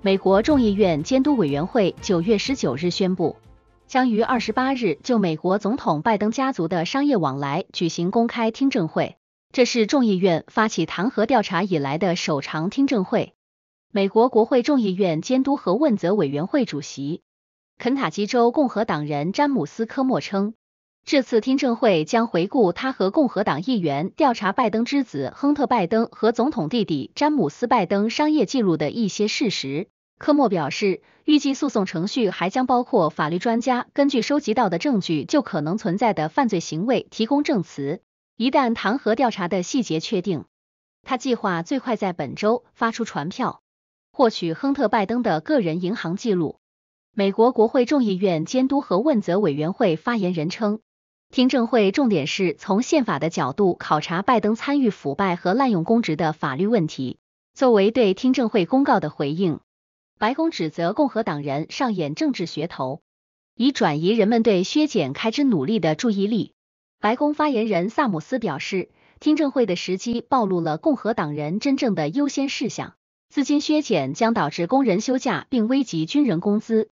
美国众议院监督委员会九月十九日宣布，将于二十八日就美国总统拜登家族的商业往来举行公开听证会。这是众议院发起弹劾调查以来的首场听证会。美国国会众议院监督和问责委员会主席、肯塔基州共和党人詹姆斯·科莫称。这次听证会将回顾他和共和党议员调查拜登之子亨特·拜登和总统弟弟詹姆斯·拜登商业记录的一些事实。科莫表示，预计诉讼程序还将包括法律专家根据收集到的证据就可能存在的犯罪行为提供证词。一旦弹劾调查的细节确定，他计划最快在本周发出传票，获取亨特·拜登的个人银行记录。美国国会众议院监督和问责委员会发言人称。听证会重点是从宪法的角度考察拜登参与腐败和滥用公职的法律问题。作为对听证会公告的回应，白宫指责共和党人上演政治噱头，以转移人们对削减开支努力的注意力。白宫发言人萨姆斯表示，听证会的时机暴露了共和党人真正的优先事项：资金削减将导致工人休假并危及军人工资。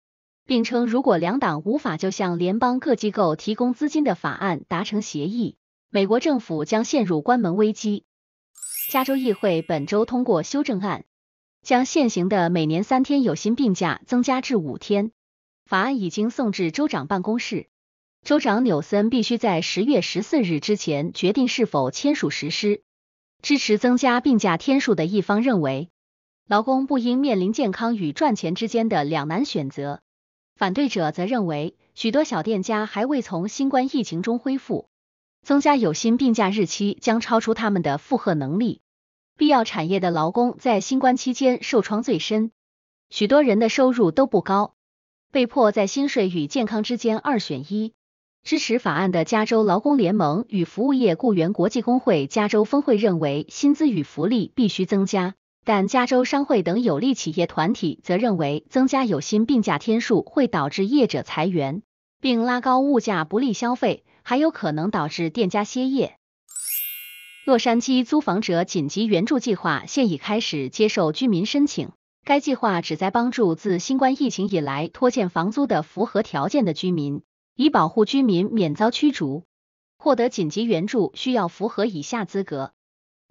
并称，如果两党无法就向联邦各机构提供资金的法案达成协议，美国政府将陷入关门危机。加州议会本周通过修正案，将现行的每年三天有薪病假增加至五天。法案已经送至州长办公室，州长纽森必须在十月十四日之前决定是否签署实施。支持增加病假天数的一方认为，劳工不应面临健康与赚钱之间的两难选择。反对者则认为，许多小店家还未从新冠疫情中恢复，增加有薪病假日期将超出他们的负荷能力。必要产业的劳工在新冠期间受创最深，许多人的收入都不高，被迫在薪水与健康之间二选一。支持法案的加州劳工联盟与服务业雇员国际工会加州分会认为，薪资与福利必须增加。但加州商会等有利企业团体则认为，增加有薪病假天数会导致业者裁员，并拉高物价不利消费，还有可能导致店家歇业。洛杉矶租房者紧急援助计划现已开始接受居民申请，该计划旨在帮助自新冠疫情以来拖欠房租的符合条件的居民，以保护居民免遭驱逐。获得紧急援助需要符合以下资格。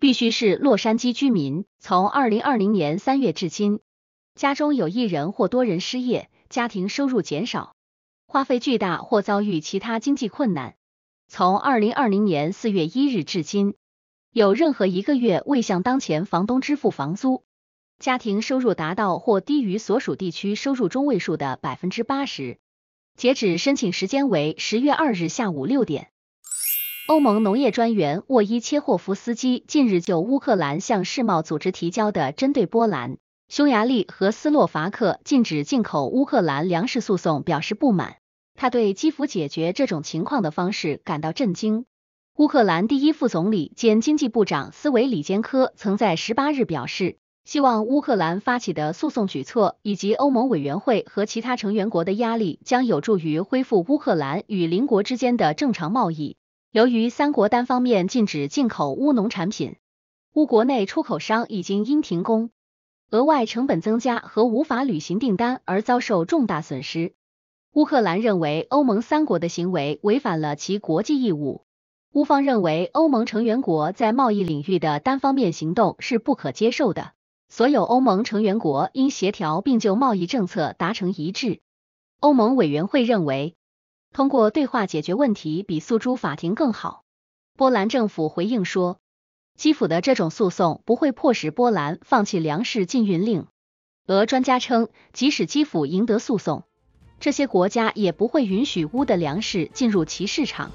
必须是洛杉矶居民。从二零二零年三月至今，家中有一人或多人失业，家庭收入减少，花费巨大或遭遇其他经济困难。从二零二零年四月一日至今，有任何一个月未向当前房东支付房租，家庭收入达到或低于所属地区收入中位数的百分之八十。截止申请时间为十月二日下午六点。欧盟农业专员沃伊切霍夫斯基近日就乌克兰向世贸组织提交的针对波兰、匈牙利和斯洛伐克禁止进口乌克兰粮食诉讼表示不满。他对基辅解决这种情况的方式感到震惊。乌克兰第一副总理兼经济部长斯维里坚科曾在十八日表示，希望乌克兰发起的诉讼举措以及欧盟委员会和其他成员国的压力将有助于恢复乌克兰与邻国之间的正常贸易。由于三国单方面禁止进口乌农产品，乌国内出口商已经因停工、额外成本增加和无法履行订单而遭受重大损失。乌克兰认为欧盟三国的行为违反了其国际义务。乌方认为欧盟成员国在贸易领域的单方面行动是不可接受的。所有欧盟成员国应协调并就贸易政策达成一致。欧盟委员会认为。通过对话解决问题比诉诸法庭更好。波兰政府回应说，基辅的这种诉讼不会迫使波兰放弃粮食禁运令。俄专家称，即使基辅赢得诉讼，这些国家也不会允许乌的粮食进入其市场。